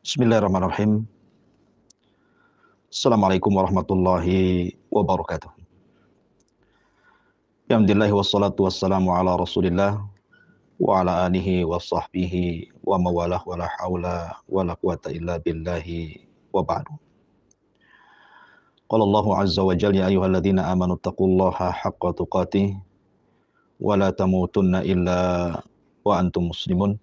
Bismillahirrahmanirrahim. Assalamualaikum warahmatullahi wabarakatuh. Alhamdulillah wassalatu wassalamu ala rasulillah wa ala alihi wa sahbihi wa mawalah wa la hawla wa la quwata illa billahi wa ba'du. Qala Allahu azza wa jalla ya ayyuhalladzina amanu taqullaha haqqa tuqatih wa la tamutunna illa wa antum muslimun.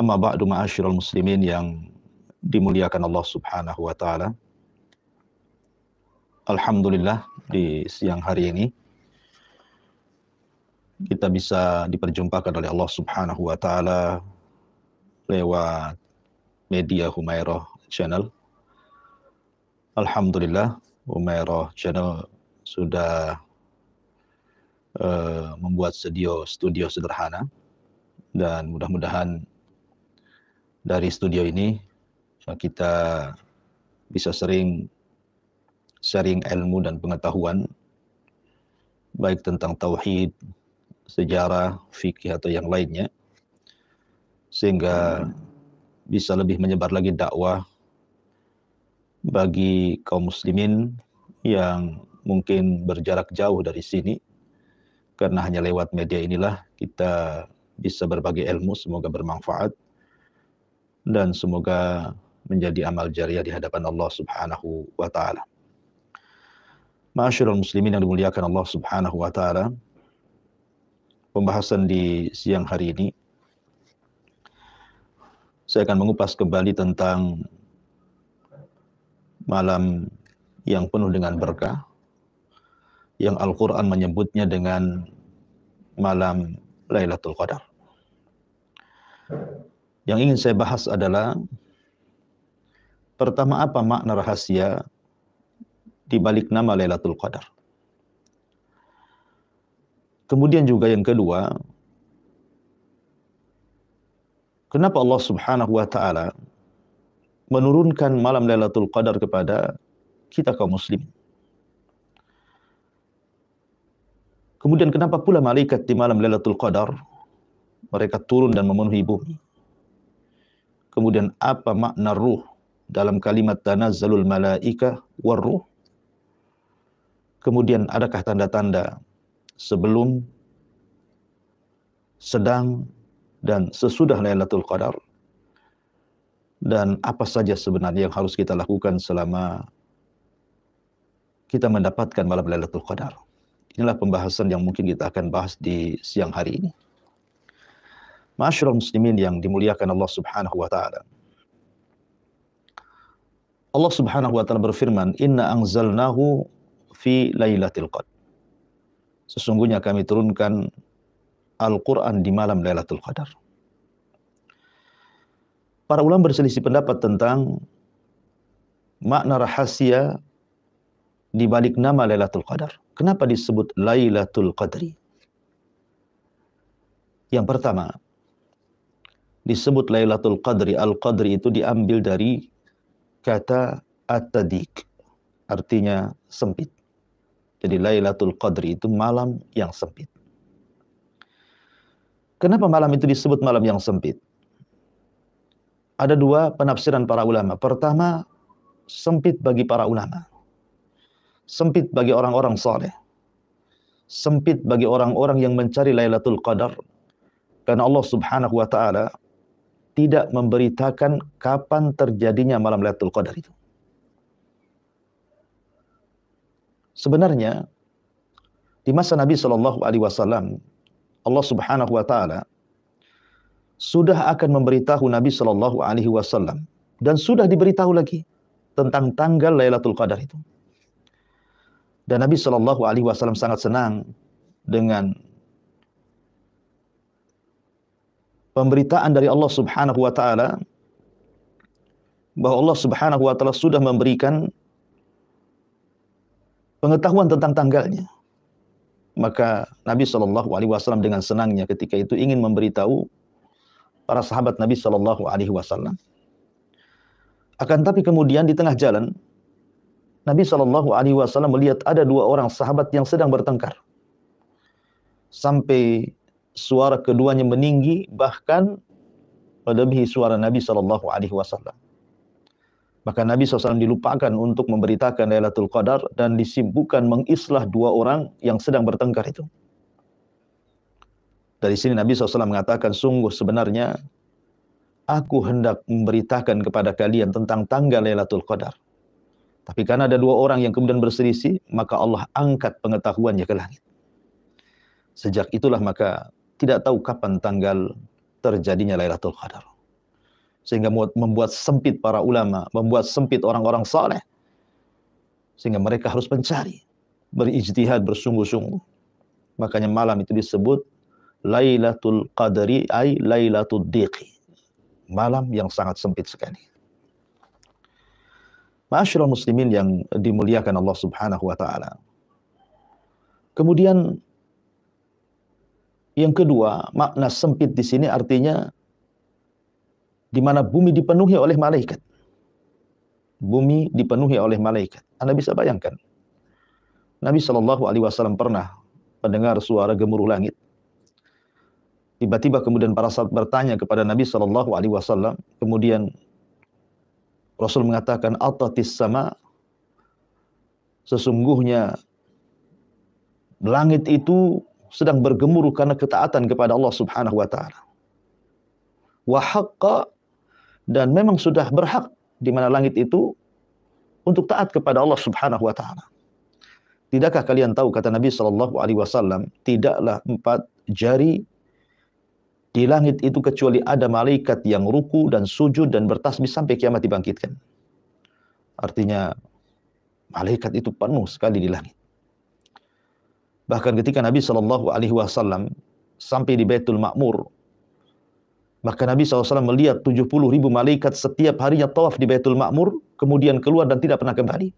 Amma ba'du ma'asyiral muslimin yang dimuliakan Allah Subhanahu wa taala. Alhamdulillah di siang hari ini kita bisa diperjumpakan oleh Allah Subhanahu wa taala lewat media Humairah Channel. Alhamdulillah Humairah Channel sudah uh, membuat studio studio sederhana dan mudah-mudahan dari studio ini kita bisa sering sharing ilmu dan pengetahuan baik tentang tauhid, sejarah, fikih atau yang lainnya sehingga bisa lebih menyebar lagi dakwah bagi kaum muslimin yang mungkin berjarak jauh dari sini karena hanya lewat media inilah kita bisa berbagi ilmu semoga bermanfaat dan semoga menjadi amal jariah di hadapan Allah Subhanahu wa taala. Masyarul muslimin yang dimuliakan Allah Subhanahu wa taala. Pembahasan di siang hari ini saya akan mengupas kembali tentang malam yang penuh dengan berkah yang Al-Qur'an menyebutnya dengan malam Lailatul Qadar. Yang ingin saya bahas adalah pertama apa makna rahasia di balik nama Lailatul Qadar. Kemudian juga yang kedua, kenapa Allah Subhanahu wa taala menurunkan malam Lailatul Qadar kepada kita kaum muslim? Kemudian kenapa pula malaikat di malam Lailatul Qadar mereka turun dan memenuhi bumi? Kemudian apa makna ruh dalam kalimat tanazzalul malaika waru? Kemudian adakah tanda-tanda sebelum, sedang, dan sesudah Lailatul Qadar? Dan apa saja sebenarnya yang harus kita lakukan selama kita mendapatkan malam Lailatul Qadar? Inilah pembahasan yang mungkin kita akan bahas di siang hari ini. Masyurul muslimin yang dimuliakan Allah Subhanahu wa taala. Allah Subhanahu wa taala berfirman, "Inna anzalnahu fi laylatil qadar." Sesungguhnya kami turunkan Al-Qur'an di malam Lailatul Qadar. Para ulama berselisih pendapat tentang makna rahasia di balik nama Lailatul Qadar. Kenapa disebut Lailatul Qadri? Yang pertama, disebut Lailatul Qadri. Al-Qadri itu diambil dari kata At-Tadik. Artinya sempit. Jadi Lailatul Qadri itu malam yang sempit. Kenapa malam itu disebut malam yang sempit? Ada dua penafsiran para ulama. Pertama, sempit bagi para ulama. Sempit bagi orang-orang soleh. Sempit bagi orang-orang yang mencari Lailatul Qadar. Karena Allah subhanahu wa ta'ala tidak memberitakan kapan terjadinya malam Lailatul Qadar itu. Sebenarnya di masa Nabi Shallallahu Alaihi Wasallam, Allah Subhanahu Wa Taala sudah akan memberitahu Nabi Shallallahu Alaihi Wasallam dan sudah diberitahu lagi tentang tanggal Lailatul Qadar itu. Dan Nabi Shallallahu Alaihi Wasallam sangat senang dengan pemberitaan dari Allah Subhanahu wa taala bahwa Allah Subhanahu wa taala sudah memberikan pengetahuan tentang tanggalnya. Maka Nabi Shallallahu alaihi wasallam dengan senangnya ketika itu ingin memberitahu para sahabat Nabi Shallallahu alaihi wasallam. Akan tapi kemudian di tengah jalan Nabi Shallallahu alaihi wasallam melihat ada dua orang sahabat yang sedang bertengkar. Sampai suara keduanya meninggi bahkan melebihi suara Nabi Shallallahu Alaihi Wasallam. Maka Nabi SAW dilupakan untuk memberitakan Lailatul Qadar dan disibukkan mengislah dua orang yang sedang bertengkar itu. Dari sini Nabi SAW mengatakan, sungguh sebenarnya aku hendak memberitakan kepada kalian tentang tanggal Lailatul Qadar. Tapi karena ada dua orang yang kemudian berselisih, maka Allah angkat pengetahuannya ke langit. Sejak itulah maka tidak tahu kapan tanggal terjadinya Lailatul Qadar. Sehingga membuat sempit para ulama, membuat sempit orang-orang saleh. Sehingga mereka harus mencari, berijtihad bersungguh-sungguh. Makanya malam itu disebut Lailatul Qadri ay Lailatul Diqi. Malam yang sangat sempit sekali. Masyarakat muslimin yang dimuliakan Allah Subhanahu wa taala. Kemudian yang kedua, makna sempit di sini artinya di mana bumi dipenuhi oleh malaikat. Bumi dipenuhi oleh malaikat. Anda bisa bayangkan. Nabi Shallallahu alaihi wasallam pernah mendengar suara gemuruh langit. Tiba-tiba kemudian para sahabat bertanya kepada Nabi Shallallahu alaihi wasallam, kemudian Rasul mengatakan atatis sama sesungguhnya langit itu sedang bergemuruh karena ketaatan kepada Allah Subhanahu wa taala. Wa haqqa dan memang sudah berhak di mana langit itu untuk taat kepada Allah Subhanahu wa taala. Tidakkah kalian tahu kata Nabi sallallahu alaihi wasallam, tidaklah empat jari di langit itu kecuali ada malaikat yang ruku dan sujud dan bertasbih sampai kiamat dibangkitkan. Artinya malaikat itu penuh sekali di langit. Bahkan ketika Nabi Shallallahu Alaihi Wasallam sampai di Baitul Makmur, maka Nabi SAW melihat 70 ribu malaikat setiap harinya tawaf di Baitul Makmur, kemudian keluar dan tidak pernah kembali.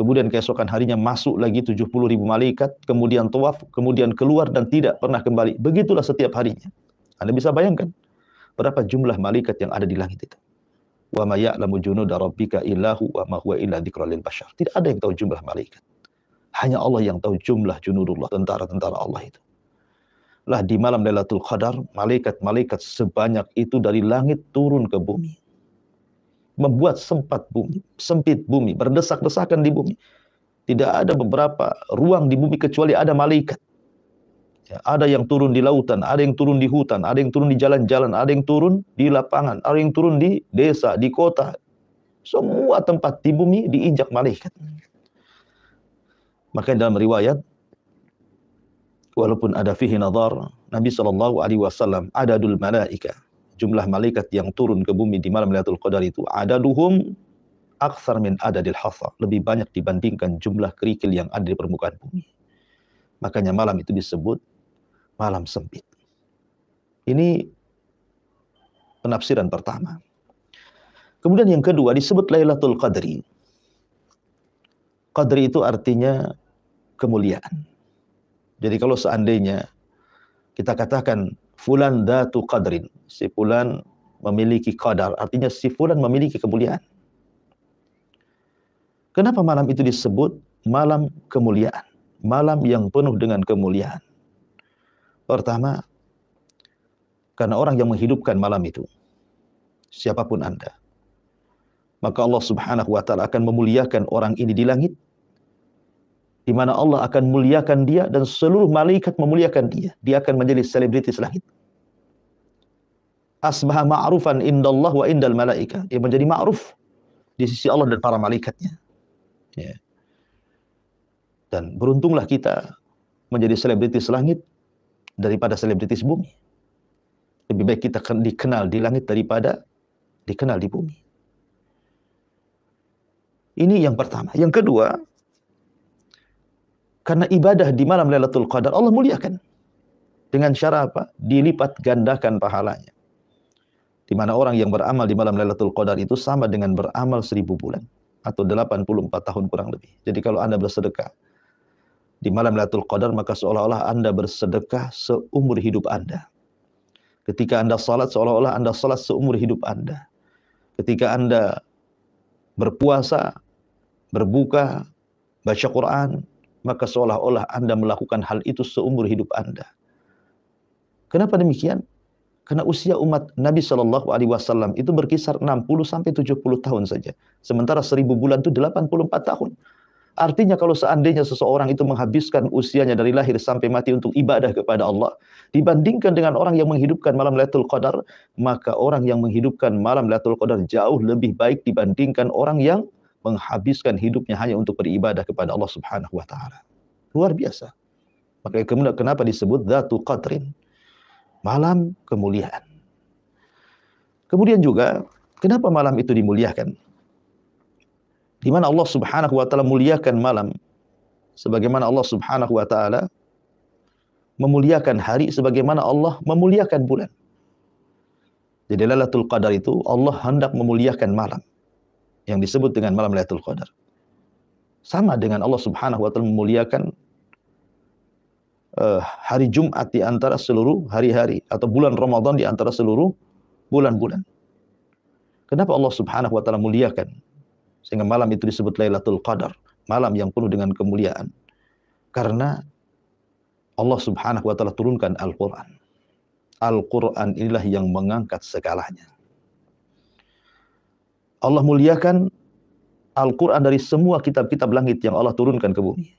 Kemudian keesokan harinya masuk lagi 70 ribu malaikat, kemudian tawaf, kemudian keluar dan tidak pernah kembali. Begitulah setiap harinya. Anda bisa bayangkan berapa jumlah malaikat yang ada di langit itu. Wa ma ya'lamu junuda illahu wa ma huwa illa Tidak ada yang tahu jumlah malaikat. Hanya Allah yang tahu jumlah junudullah, tentara-tentara Allah itu. Lah di malam Lailatul Qadar, malaikat-malaikat sebanyak itu dari langit turun ke bumi. Membuat sempat bumi, sempit bumi, berdesak-desakan di bumi. Tidak ada beberapa ruang di bumi kecuali ada malaikat. Ya, ada yang turun di lautan, ada yang turun di hutan, ada yang turun di jalan-jalan, ada yang turun di lapangan, ada yang turun di desa, di kota. Semua tempat di bumi diinjak malaikat. Maka dalam riwayat walaupun ada fihi nazar Nabi Shallallahu alaihi wasallam adadul malaika, jumlah malaikat yang turun ke bumi di malam Lailatul Qadar itu adaduhum aksar min adadil hasa, lebih banyak dibandingkan jumlah kerikil yang ada di permukaan bumi. Makanya malam itu disebut malam sempit. Ini penafsiran pertama. Kemudian yang kedua disebut Lailatul Qadri. Qadri itu artinya kemuliaan. Jadi kalau seandainya kita katakan fulan datu qadrin, si fulan memiliki qadar, artinya si fulan memiliki kemuliaan. Kenapa malam itu disebut malam kemuliaan? Malam yang penuh dengan kemuliaan. Pertama, karena orang yang menghidupkan malam itu, siapapun Anda, maka Allah Subhanahu wa taala akan memuliakan orang ini di langit di mana Allah akan muliakan dia dan seluruh malaikat memuliakan dia. Dia akan menjadi selebritis langit. Asbaha ma'rufan indallah wa indal malaika. Dia menjadi ma'ruf di sisi Allah dan para malaikatnya. Ya. Dan beruntunglah kita menjadi selebritis langit daripada selebritis bumi. Lebih baik kita dikenal di langit daripada dikenal di bumi. Ini yang pertama. Yang kedua, karena ibadah di malam Lailatul Qadar Allah muliakan. Dengan cara apa? Dilipat gandakan pahalanya. Di mana orang yang beramal di malam Lailatul Qadar itu sama dengan beramal seribu bulan atau delapan puluh empat tahun kurang lebih. Jadi kalau Anda bersedekah di malam Lailatul Qadar maka seolah-olah Anda bersedekah seumur hidup Anda. Ketika Anda salat seolah-olah Anda salat seumur hidup Anda. Ketika Anda berpuasa, berbuka, baca Quran, maka seolah-olah Anda melakukan hal itu seumur hidup Anda. Kenapa demikian? Karena usia umat Nabi Shallallahu Alaihi Wasallam itu berkisar 60 sampai 70 tahun saja. Sementara 1000 bulan itu 84 tahun. Artinya kalau seandainya seseorang itu menghabiskan usianya dari lahir sampai mati untuk ibadah kepada Allah, dibandingkan dengan orang yang menghidupkan malam Lailatul Qadar, maka orang yang menghidupkan malam Lailatul Qadar jauh lebih baik dibandingkan orang yang menghabiskan hidupnya hanya untuk beribadah kepada Allah Subhanahu wa taala. Luar biasa. Maka kemudian kenapa disebut Zatu Qadrin? Malam kemuliaan. Kemudian juga kenapa malam itu dimuliakan? Di mana Allah Subhanahu wa taala muliakan malam sebagaimana Allah Subhanahu wa taala memuliakan hari sebagaimana Allah memuliakan bulan. Jadi Lailatul Qadar itu Allah hendak memuliakan malam yang disebut dengan malam Lailatul Qadar. Sama dengan Allah Subhanahu wa taala memuliakan uh, hari Jumat di antara seluruh hari-hari atau bulan Ramadan di antara seluruh bulan-bulan. Kenapa Allah Subhanahu wa taala muliakan sehingga malam itu disebut Lailatul Qadar, malam yang penuh dengan kemuliaan? Karena Allah Subhanahu wa taala turunkan Al-Qur'an. Al-Qur'an inilah yang mengangkat segalanya. Allah muliakan Al-Quran dari semua kitab-kitab langit yang Allah turunkan ke bumi. Iya.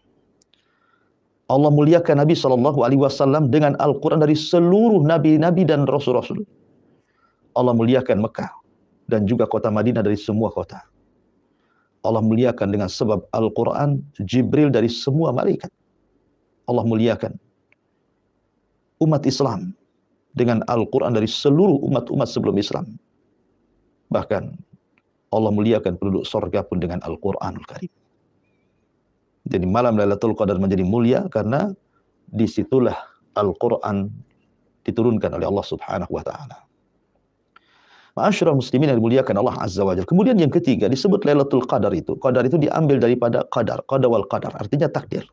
Allah muliakan Nabi Shallallahu Alaihi Wasallam dengan Al-Quran dari seluruh nabi-nabi dan rasul-rasul. Allah muliakan Mekah dan juga kota Madinah dari semua kota. Allah muliakan dengan sebab Al-Quran, Jibril dari semua malaikat. Allah muliakan umat Islam dengan Al-Quran dari seluruh umat-umat sebelum Islam. Bahkan Allah muliakan penduduk sorga pun dengan Al-Quranul Karim. Jadi malam Lailatul Qadar menjadi mulia karena disitulah Al-Quran diturunkan oleh Allah Subhanahu wa taala. muslimin yang dimuliakan Allah Azza wa Kemudian yang ketiga disebut Lailatul Qadar itu. Qadar itu diambil daripada qadar, Qadar wal qadar artinya takdir.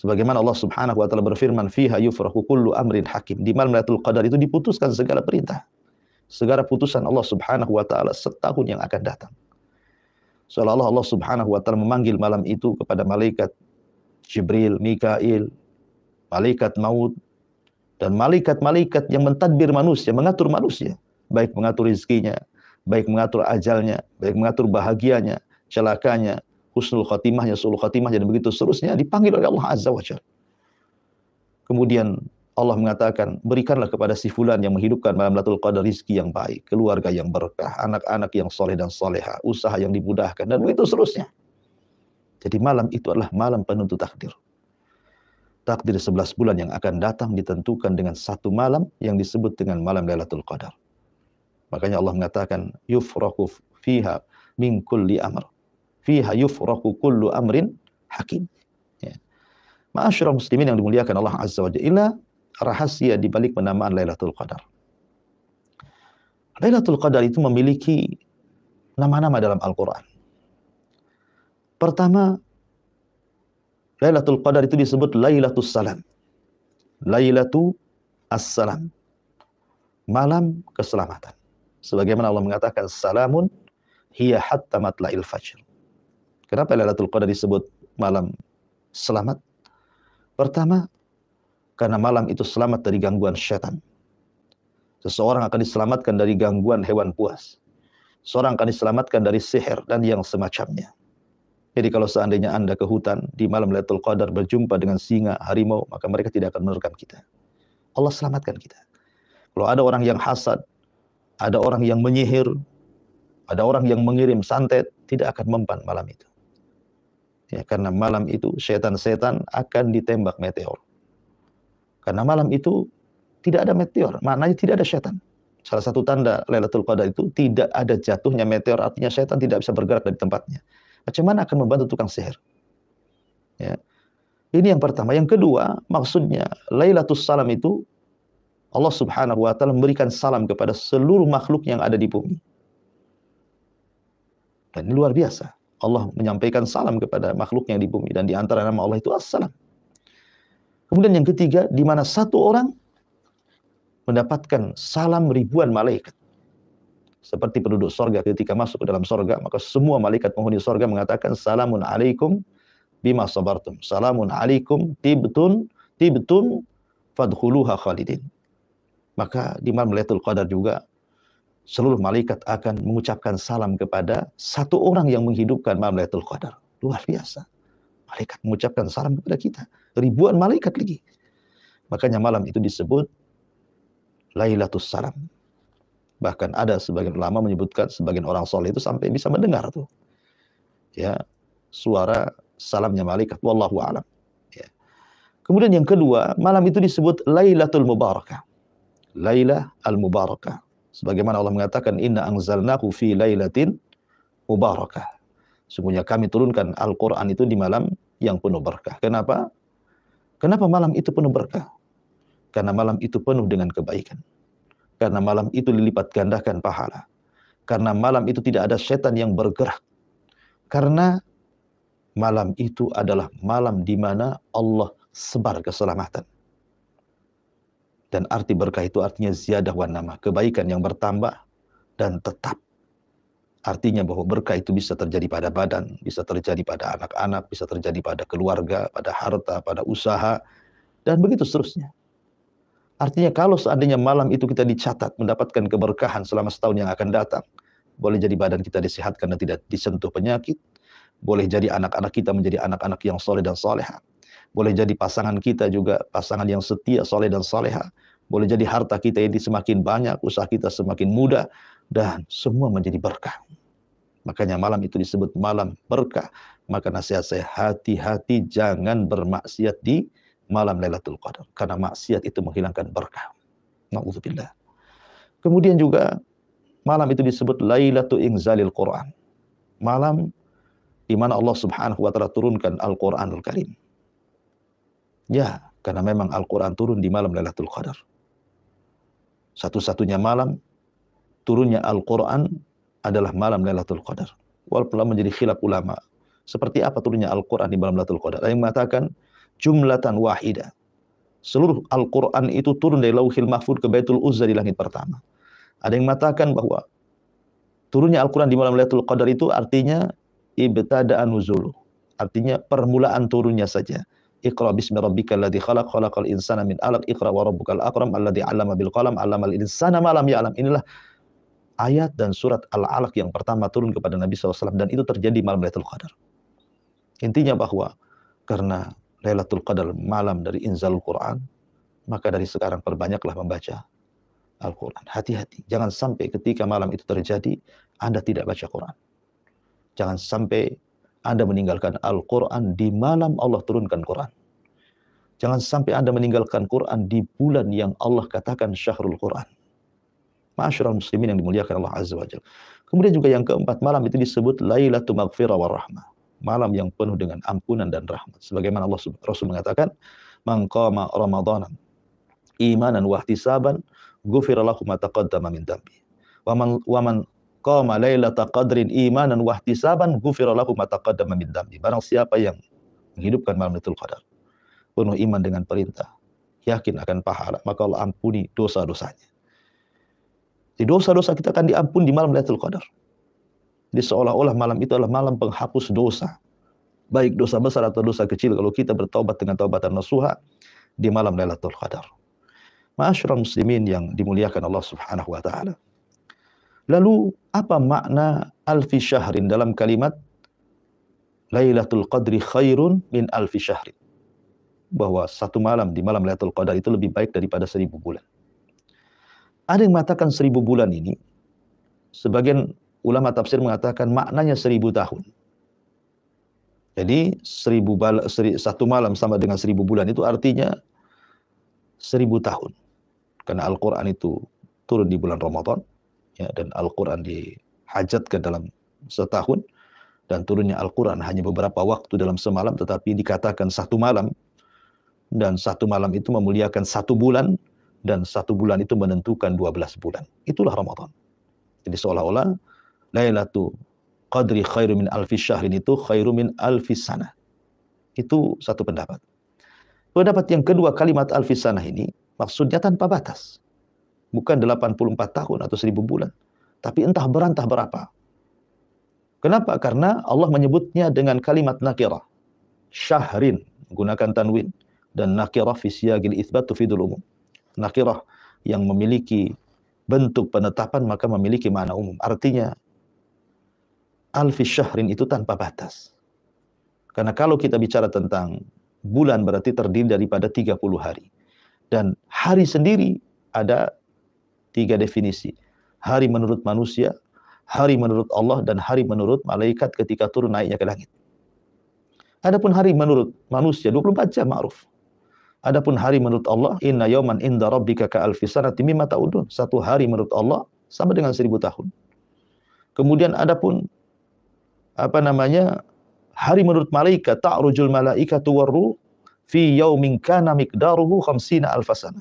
Sebagaimana Allah Subhanahu wa taala berfirman, "Fiha yufrahu kullu amrin hakim." Di malam Lailatul Qadar itu diputuskan segala perintah segala putusan Allah Subhanahu wa taala setahun yang akan datang. Seolah-olah Allah Subhanahu wa taala memanggil malam itu kepada malaikat Jibril, Mikail, malaikat maut dan malaikat-malaikat yang mentadbir manusia, mengatur manusia, baik mengatur rezekinya, baik mengatur ajalnya, baik mengatur bahagianya, celakanya, husnul khatimahnya sulul khatimahnya dan begitu seterusnya dipanggil oleh Allah Azza wa Jalla. Kemudian Allah mengatakan, berikanlah kepada si fulan yang menghidupkan malam Lailatul Qadar rizki yang baik, keluarga yang berkah, anak-anak yang soleh dan soleha, usaha yang dimudahkan, dan begitu seterusnya. Jadi malam itu adalah malam penentu takdir. Takdir 11 bulan yang akan datang ditentukan dengan satu malam yang disebut dengan malam Lailatul Qadar. Makanya Allah mengatakan, yufraku fiha min kulli amr. Fiha yufraku kullu amrin hakim. Ya. Ma'asyiral muslimin yang dimuliakan Allah Azza wa Jalla, rahasia di balik penamaan Lailatul Qadar. Lailatul Qadar itu memiliki nama-nama dalam Al-Qur'an. Pertama, Lailatul Qadar itu disebut Lailatul Salam. Lailatul As-Salam, Malam keselamatan. Sebagaimana Allah mengatakan salamun hiya hatta matla'il fajr. Kenapa Lailatul Qadar disebut malam selamat? Pertama, karena malam itu selamat dari gangguan setan. Seseorang akan diselamatkan dari gangguan hewan puas. Seorang akan diselamatkan dari sihir dan yang semacamnya. Jadi kalau seandainya Anda ke hutan di malam Lailatul Qadar berjumpa dengan singa, harimau, maka mereka tidak akan menerkam kita. Allah selamatkan kita. Kalau ada orang yang hasad, ada orang yang menyihir, ada orang yang mengirim santet, tidak akan mempan malam itu. Ya, karena malam itu setan-setan akan ditembak meteor. Karena malam itu tidak ada meteor, maknanya tidak ada setan. Salah satu tanda Lailatul Qadar itu tidak ada jatuhnya meteor, artinya setan tidak bisa bergerak dari tempatnya. Bagaimana akan membantu tukang sihir? Ya. Ini yang pertama. Yang kedua, maksudnya Lailatul Salam itu Allah Subhanahu wa taala memberikan salam kepada seluruh makhluk yang ada di bumi. Dan ini luar biasa. Allah menyampaikan salam kepada makhluk yang di bumi dan di antara nama Allah itu Assalam. Kemudian yang ketiga, di mana satu orang mendapatkan salam ribuan malaikat. Seperti penduduk sorga ketika masuk ke dalam sorga, maka semua malaikat penghuni sorga mengatakan salamun alaikum bima sabartum. Salamun alaikum tibetun tibetun fadhuluha khalidin. Maka di malam Lailatul Qadar juga seluruh malaikat akan mengucapkan salam kepada satu orang yang menghidupkan malam Lailatul Qadar. Luar biasa. Malaikat mengucapkan salam kepada kita ribuan malaikat lagi. Makanya malam itu disebut Lailatul Salam. Bahkan ada sebagian ulama menyebutkan sebagian orang soleh itu sampai bisa mendengar tuh. Ya, suara salamnya malaikat wallahu alam. Ya. Kemudian yang kedua, malam itu disebut Lailatul Mubarakah. Lailah al-Mubarakah. Sebagaimana Allah mengatakan inna anzalnahu fi lailatin mubarakah. Sungguhnya kami turunkan Al-Qur'an itu di malam yang penuh berkah. Kenapa? Kenapa malam itu penuh berkah? Karena malam itu penuh dengan kebaikan. Karena malam itu dilipat gandakan pahala. Karena malam itu tidak ada setan yang bergerak. Karena malam itu adalah malam di mana Allah sebar keselamatan. Dan arti berkah itu artinya ziyadah wa nama, kebaikan yang bertambah dan tetap. Artinya bahwa berkah itu bisa terjadi pada badan, bisa terjadi pada anak-anak, bisa terjadi pada keluarga, pada harta, pada usaha, dan begitu seterusnya. Artinya kalau seandainya malam itu kita dicatat mendapatkan keberkahan selama setahun yang akan datang, boleh jadi badan kita disehatkan dan tidak disentuh penyakit, boleh jadi anak-anak kita menjadi anak-anak yang soleh dan soleha, boleh jadi pasangan kita juga pasangan yang setia, soleh dan soleha, boleh jadi harta kita ini semakin banyak, usaha kita semakin mudah, dan semua menjadi berkah. Makanya malam itu disebut malam berkah. Maka nasihat saya hati-hati jangan bermaksiat di malam Lailatul Qadar karena maksiat itu menghilangkan berkah. Nauzubillah. Kemudian juga malam itu disebut Lailatul Inzalil Quran. Malam di mana Allah Subhanahu wa taala turunkan Al-Qur'anul Karim. Ya, karena memang Al-Qur'an turun di malam Lailatul Qadar. Satu-satunya malam turunnya Al-Quran adalah malam Lailatul Qadar. Walaupun menjadi khilaf ulama. Seperti apa turunnya Al-Quran di malam Lailatul Qadar? Ada yang mengatakan jumlatan wahida. Seluruh Al-Quran itu turun dari Lauhil Mahfud ke Baitul Uzza di langit pertama. Ada yang mengatakan bahwa turunnya Al-Quran di malam Lailatul Qadar itu artinya ibtada'an nuzulu. Artinya permulaan turunnya saja. Iqra bismi rabbikal ladzi khalaq khalaqal insana min alaq iqra wa rabbukal akram alladzi 'allama bil qalam 'allamal insana ma lam ya'lam. Inilah ayat dan surat Al-Alaq yang pertama turun kepada Nabi SAW dan itu terjadi malam Lailatul Qadar. Intinya bahwa karena Lailatul Qadar malam dari Inzalul Quran, maka dari sekarang perbanyaklah membaca Al-Quran. Hati-hati, jangan sampai ketika malam itu terjadi, Anda tidak baca Quran. Jangan sampai Anda meninggalkan Al-Quran di malam Allah turunkan Quran. Jangan sampai Anda meninggalkan Quran di bulan yang Allah katakan syahrul Quran. Masyarul muslimin yang dimuliakan Allah Azza wa Jalla. Kemudian juga yang keempat malam itu disebut Lailatul Maghfirah wa Rahmah. Malam yang penuh dengan ampunan dan rahmat. Sebagaimana Allah Rasul mengatakan, "Man qama Ramadanan imanan wa ihtisaban, ghufira lahu ma taqaddama min dhanbi." Wa man wa man qama lailatul qadrin imanan wa ihtisaban, ghufira lahu ma taqaddama min dhanbi. Barang siapa yang menghidupkan malam Lailatul Qadar penuh iman dengan perintah, yakin akan pahala, maka Allah ampuni dosa-dosanya. Jadi dosa-dosa kita akan diampun di malam Lailatul Qadar. Jadi seolah-olah malam itu adalah malam penghapus dosa. Baik dosa besar atau dosa kecil kalau kita bertobat dengan taubatan nasuha di malam Lailatul Qadar. Ma'asyiral muslimin yang dimuliakan Allah Subhanahu wa taala. Lalu apa makna alfi syahrin dalam kalimat Lailatul Qadri khairun min alfi syahrin? Bahwa satu malam di malam Lailatul Qadar itu lebih baik daripada seribu bulan. Ada yang mengatakan seribu bulan ini, sebagian ulama tafsir mengatakan maknanya seribu tahun. Jadi seribu bal, seri, satu malam sama dengan seribu bulan itu artinya seribu tahun. Karena Al-Quran itu turun di bulan Ramadan, ya, dan Al-Quran ke dalam setahun, dan turunnya Al-Quran hanya beberapa waktu dalam semalam, tetapi dikatakan satu malam, dan satu malam itu memuliakan satu bulan, dan satu bulan itu menentukan dua belas bulan. Itulah Ramadan. Jadi seolah-olah Lailatul Qadri khairu min alfi syahrin itu khairu min alfi sana. Itu satu pendapat. Pendapat yang kedua kalimat alfi sana ini maksudnya tanpa batas. Bukan 84 tahun atau 1000 bulan. Tapi entah berantah berapa. Kenapa? Karena Allah menyebutnya dengan kalimat nakirah. Syahrin, gunakan tanwin. Dan nakirah fisiagil isbat tufidul umum nakirah yang memiliki bentuk penetapan maka memiliki makna umum. Artinya alfi syahrin itu tanpa batas. Karena kalau kita bicara tentang bulan berarti terdiri daripada 30 hari. Dan hari sendiri ada tiga definisi. Hari menurut manusia, hari menurut Allah, dan hari menurut malaikat ketika turun naiknya ke langit. Adapun hari menurut manusia 24 jam ma'ruf. Adapun hari menurut Allah, inna yawman inda rabbika ka alfisanati mimma ta'udun. Satu hari menurut Allah sama dengan seribu tahun. Kemudian adapun apa namanya? Hari menurut malaikat ta'rujul malaikatu warru fi yawmin kana miqdaruhu khamsina alfasana.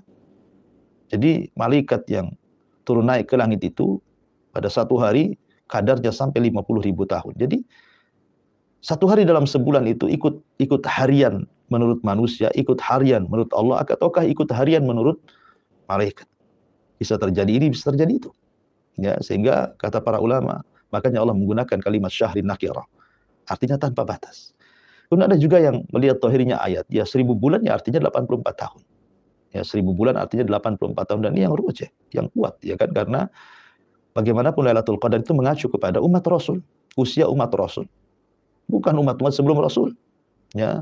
Jadi malaikat yang turun naik ke langit itu pada satu hari kadarnya sampai 50 ribu tahun. Jadi satu hari dalam sebulan itu ikut ikut harian menurut manusia, ikut harian menurut Allah, ataukah ikut harian menurut malaikat. Bisa terjadi ini, bisa terjadi itu. Ya, sehingga kata para ulama, makanya Allah menggunakan kalimat syahrin nakirah. Artinya tanpa batas. Kemudian ada juga yang melihat tohirinya ayat. Ya seribu bulan ya artinya 84 tahun. Ya seribu bulan artinya 84 tahun. Dan ini yang rujah, ya, yang kuat. ya kan Karena bagaimanapun Lailatul Qadar itu mengacu kepada umat Rasul. Usia umat Rasul. Bukan umat-umat sebelum Rasul. Ya,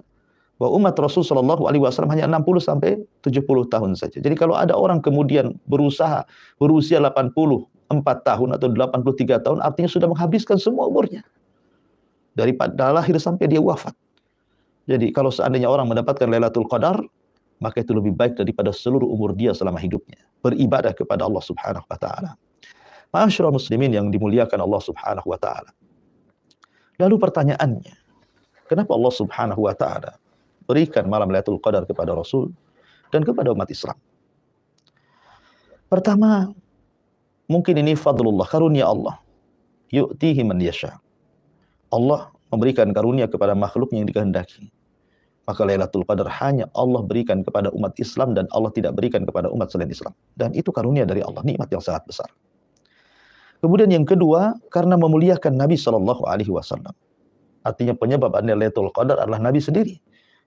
bahwa umat Rasul Shallallahu Alaihi Wasallam hanya 60 sampai 70 tahun saja. Jadi kalau ada orang kemudian berusaha berusia 84 tahun atau 83 tahun, artinya sudah menghabiskan semua umurnya dari lahir sampai dia wafat. Jadi kalau seandainya orang mendapatkan Lailatul Qadar, maka itu lebih baik daripada seluruh umur dia selama hidupnya. Beribadah kepada Allah Subhanahu wa taala. Masyarul muslimin yang dimuliakan Allah Subhanahu wa taala. Lalu pertanyaannya, kenapa Allah Subhanahu wa taala berikan malam Lailatul Qadar kepada Rasul dan kepada umat Islam. Pertama, mungkin ini fadlullah, karunia Allah. Yu'tihi man yasha. Allah memberikan karunia kepada makhluk yang dikehendaki. Maka Lailatul Qadar hanya Allah berikan kepada umat Islam dan Allah tidak berikan kepada umat selain Islam. Dan itu karunia dari Allah, nikmat yang sangat besar. Kemudian yang kedua, karena memuliakan Nabi Shallallahu Alaihi Wasallam. Artinya penyebab adanya Lailatul Qadar adalah Nabi sendiri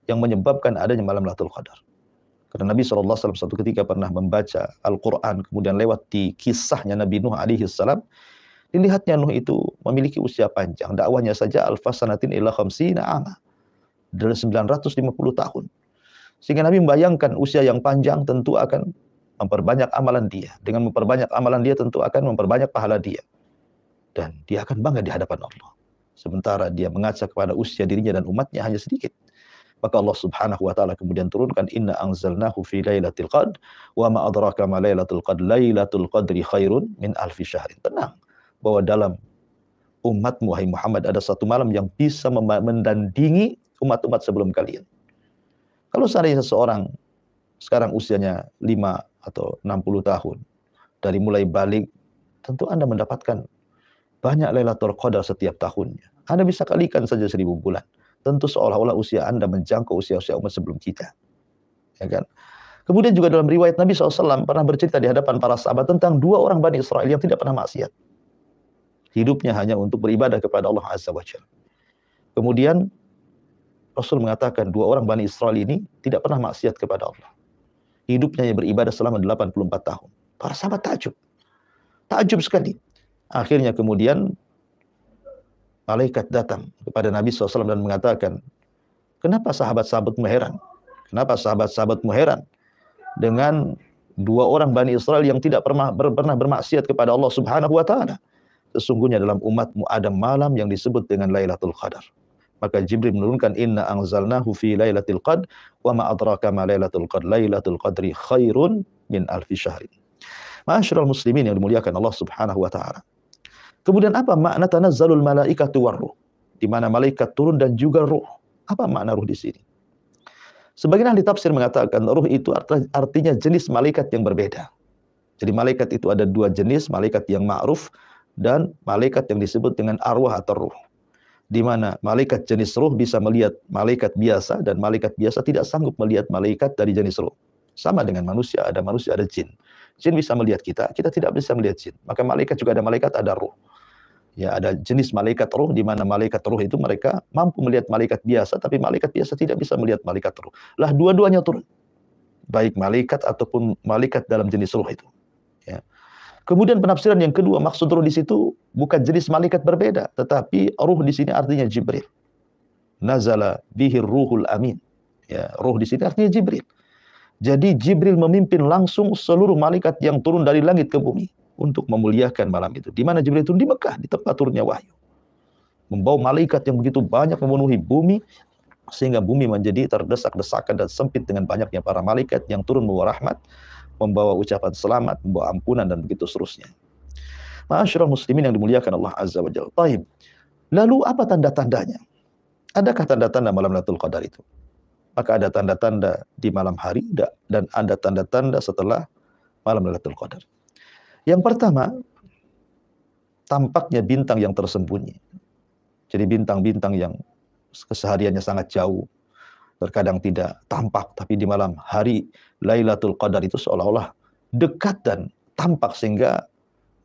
yang menyebabkan adanya malam Lailatul Qadar. Karena Nabi SAW satu ketika pernah membaca Al-Quran, kemudian lewat di kisahnya Nabi Nuh alaihi salam, dilihatnya Nuh itu memiliki usia panjang. Dakwahnya saja al-fasanatin ila khamsina ama. Dari 950 tahun. Sehingga Nabi membayangkan usia yang panjang tentu akan memperbanyak amalan dia. Dengan memperbanyak amalan dia tentu akan memperbanyak pahala dia. Dan dia akan bangga di hadapan Allah. Sementara dia mengajak kepada usia dirinya dan umatnya hanya sedikit. Maka Allah Subhanahu wa taala kemudian turunkan inna anzalnahu fi lailatul qadr wa ma adraka ma lailatul qadr lailatul qadri khairun min alfi syahrin. Tenang bahwa dalam umat wahai Muhammad ada satu malam yang bisa mendandingi umat-umat sebelum kalian. Kalau seandainya seseorang sekarang usianya 5 atau 60 tahun, dari mulai balik, tentu Anda mendapatkan banyak Lailatul Qadar setiap tahunnya. Anda bisa kalikan saja seribu bulan tentu seolah-olah usia Anda menjangkau usia-usia umat sebelum kita. Ya kan? Kemudian juga dalam riwayat Nabi SAW pernah bercerita di hadapan para sahabat tentang dua orang Bani Israel yang tidak pernah maksiat. Hidupnya hanya untuk beribadah kepada Allah Azza wa Jal. Kemudian Rasul mengatakan dua orang Bani Israel ini tidak pernah maksiat kepada Allah. Hidupnya yang beribadah selama 84 tahun. Para sahabat takjub. Takjub sekali. Akhirnya kemudian malaikat datang kepada Nabi SAW dan mengatakan, kenapa sahabat sahabat heran? Kenapa sahabat sahabat heran dengan dua orang Bani Israel yang tidak pernah, ber, pernah bermaksiat kepada Allah Subhanahu wa taala? Sesungguhnya dalam umatmu ada malam yang disebut dengan Lailatul Qadar. Maka Jibril menurunkan inna anzalnahu fi lailatul qad wa ma adraka ma lailatul qad lailatul qadri khairun min alfi syahrin. Ma'asyiral muslimin yang dimuliakan Allah Subhanahu wa taala. Kemudian apa makna tanah tanazzalul malaikatu waruh? Di mana malaikat turun dan juga ruh. Apa makna ruh di sini? Sebagian ahli tafsir mengatakan ruh itu artinya jenis malaikat yang berbeda. Jadi malaikat itu ada dua jenis, malaikat yang ma'ruf dan malaikat yang disebut dengan arwah atau ruh. Di mana malaikat jenis ruh bisa melihat malaikat biasa dan malaikat biasa tidak sanggup melihat malaikat dari jenis ruh. Sama dengan manusia, ada manusia, ada jin. Jin bisa melihat kita, kita tidak bisa melihat jin. Maka malaikat juga ada malaikat, ada ruh. Ya, ada jenis malaikat ruh di mana malaikat ruh itu mereka mampu melihat malaikat biasa, tapi malaikat biasa tidak bisa melihat malaikat ruh. Lah dua-duanya turun. Baik malaikat ataupun malaikat dalam jenis ruh itu. Ya. Kemudian penafsiran yang kedua, maksud ruh di situ bukan jenis malaikat berbeda, tetapi ruh di sini artinya Jibril. Nazala bihir ruhul amin. Ya, ruh di sini artinya Jibril. Jadi Jibril memimpin langsung seluruh malaikat yang turun dari langit ke bumi untuk memuliakan malam itu. Di mana Jibril itu Di Mekah, di tempat turunnya wahyu. Membawa malaikat yang begitu banyak memenuhi bumi sehingga bumi menjadi terdesak-desakan dan sempit dengan banyaknya para malaikat yang turun membawa rahmat, membawa ucapan selamat, membawa ampunan dan begitu seterusnya. Ma'asyiral muslimin yang dimuliakan Allah Azza wa Jalla. Lalu apa tanda-tandanya? Adakah tanda-tanda malam Lailatul Qadar itu? maka ada tanda-tanda di malam hari dan ada tanda-tanda setelah malam Lailatul Qadar. Yang pertama, tampaknya bintang yang tersembunyi. Jadi bintang-bintang yang kesehariannya sangat jauh, terkadang tidak tampak, tapi di malam hari Lailatul Qadar itu seolah-olah dekat dan tampak sehingga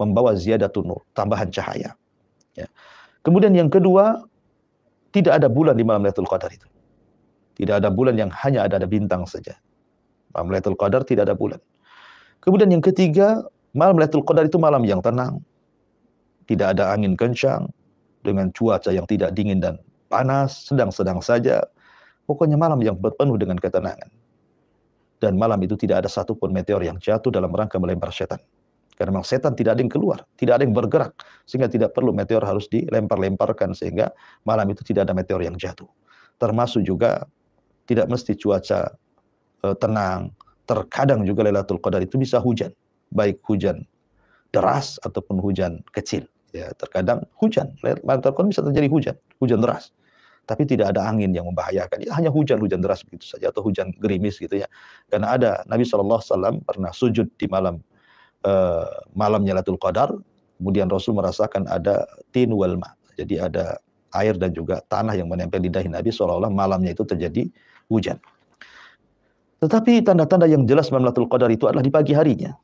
membawa ziyadatun nur, tambahan cahaya. Ya. Kemudian yang kedua, tidak ada bulan di malam Lailatul Qadar itu. Tidak ada bulan yang hanya ada, ada bintang saja. Malam Lailatul Qadar tidak ada bulan. Kemudian yang ketiga, malam Lailatul Qadar itu malam yang tenang. Tidak ada angin kencang dengan cuaca yang tidak dingin dan panas, sedang-sedang saja. Pokoknya malam yang penuh dengan ketenangan. Dan malam itu tidak ada satupun meteor yang jatuh dalam rangka melempar setan. Karena memang setan tidak ada yang keluar, tidak ada yang bergerak, sehingga tidak perlu meteor harus dilempar-lemparkan, sehingga malam itu tidak ada meteor yang jatuh. Termasuk juga tidak mesti cuaca uh, tenang. Terkadang juga Lailatul Qadar itu bisa hujan, baik hujan deras ataupun hujan kecil. Ya, terkadang hujan, Lailatul Qadar bisa terjadi hujan, hujan deras. Tapi tidak ada angin yang membahayakan. Ya, hanya hujan, hujan deras begitu saja atau hujan gerimis gitu ya. Karena ada Nabi saw pernah sujud di malam uh, eh, malamnya Lailatul Qadar. Kemudian Rasul merasakan ada tin walma. Jadi ada air dan juga tanah yang menempel di dahi Nabi seolah-olah malamnya itu terjadi hujan. Tetapi tanda-tanda yang jelas Lailatul Qadar itu adalah di pagi harinya.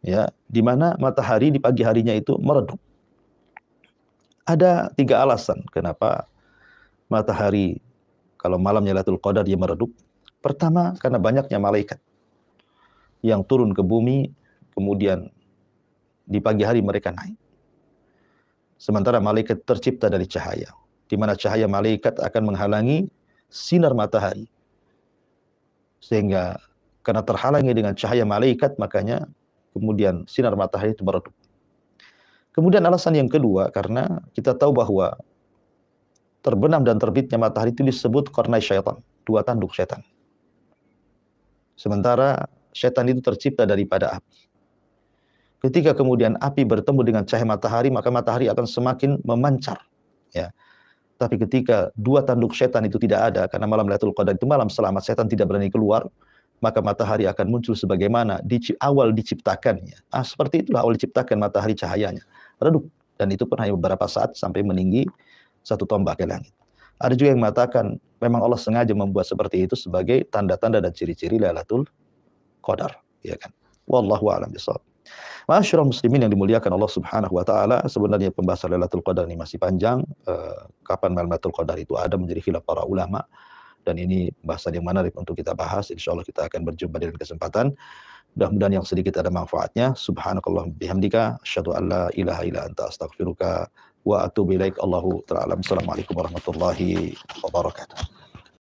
Ya, di mana matahari di pagi harinya itu meredup. Ada tiga alasan kenapa matahari kalau malamnya Lailatul Qadar dia meredup. Pertama, karena banyaknya malaikat yang turun ke bumi, kemudian di pagi hari mereka naik. Sementara malaikat tercipta dari cahaya, di mana cahaya malaikat akan menghalangi sinar matahari. Sehingga karena terhalangi dengan cahaya malaikat makanya kemudian sinar matahari itu meredup. Kemudian alasan yang kedua karena kita tahu bahwa terbenam dan terbitnya matahari itu disebut karena syaitan, dua tanduk syaitan. Sementara syaitan itu tercipta daripada api. Ketika kemudian api bertemu dengan cahaya matahari, maka matahari akan semakin memancar. Ya. Tapi ketika dua tanduk setan itu tidak ada, karena malam Lailatul Qadar itu malam selamat, setan tidak berani keluar, maka matahari akan muncul sebagaimana di, awal diciptakannya. Ah, seperti itulah awal diciptakan matahari cahayanya. Redup. Dan itu pun hanya beberapa saat sampai meninggi satu tombak ke langit. Ada juga yang mengatakan memang Allah sengaja membuat seperti itu sebagai tanda-tanda dan ciri-ciri Lailatul Qadar, ya kan? Wallahu a'lam bishawab. Masyur muslimin yang dimuliakan Allah Subhanahu wa taala, sebenarnya pembahasan Lailatul Qadar ini masih panjang. Eh, kapan Lailatul Qadar itu ada menjadi khilaf para ulama dan ini bahasa yang menarik untuk kita bahas. Insya Allah kita akan berjumpa dengan kesempatan. Mudah-mudahan yang sedikit ada manfaatnya. Subhanakallah bihamdika, Asyadu an la ilaha ila anta astaghfiruka wa atubu ilaik. Allahu ta'ala. Assalamualaikum warahmatullahi wabarakatuh.